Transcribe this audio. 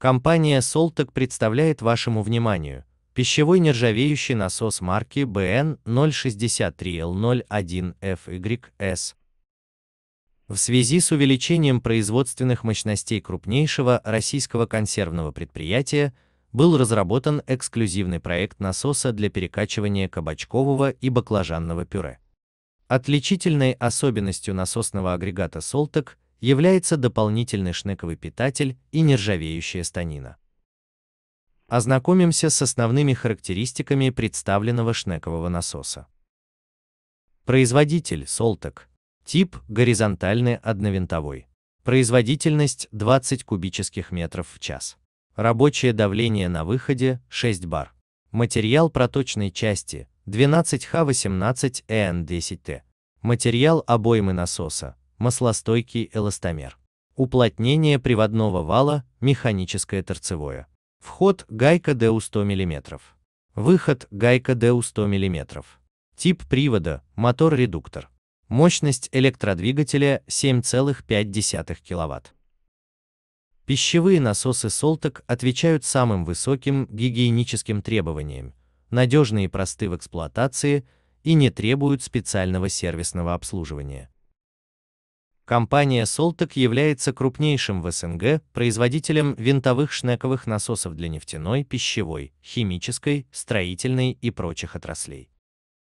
Компания Soltec представляет вашему вниманию пищевой нержавеющий насос марки BN063L01FYS. В связи с увеличением производственных мощностей крупнейшего российского консервного предприятия был разработан эксклюзивный проект насоса для перекачивания кабачкового и баклажанного пюре. Отличительной особенностью насосного агрегата Soltec является дополнительный шнековый питатель и нержавеющая станина. Ознакомимся с основными характеристиками представленного шнекового насоса. Производитель – Солтек. Тип – горизонтальный одновинтовой. Производительность – 20 кубических метров в час. Рабочее давление на выходе – 6 бар. Материал проточной части – 12Х18ЭН10Т. Материал обоймы насоса маслостойкий эластомер. Уплотнение приводного вала механическое торцевое. Вход гайка ДУ 100 мм. Выход гайка ДУ 100 мм. Тип привода мотор-редуктор. Мощность электродвигателя 7,5 кВт. Пищевые насосы Солтек отвечают самым высоким гигиеническим требованиям, надежные и просты в эксплуатации и не требуют специального сервисного обслуживания. Компания Soltec является крупнейшим в СНГ производителем винтовых шнековых насосов для нефтяной, пищевой, химической, строительной и прочих отраслей.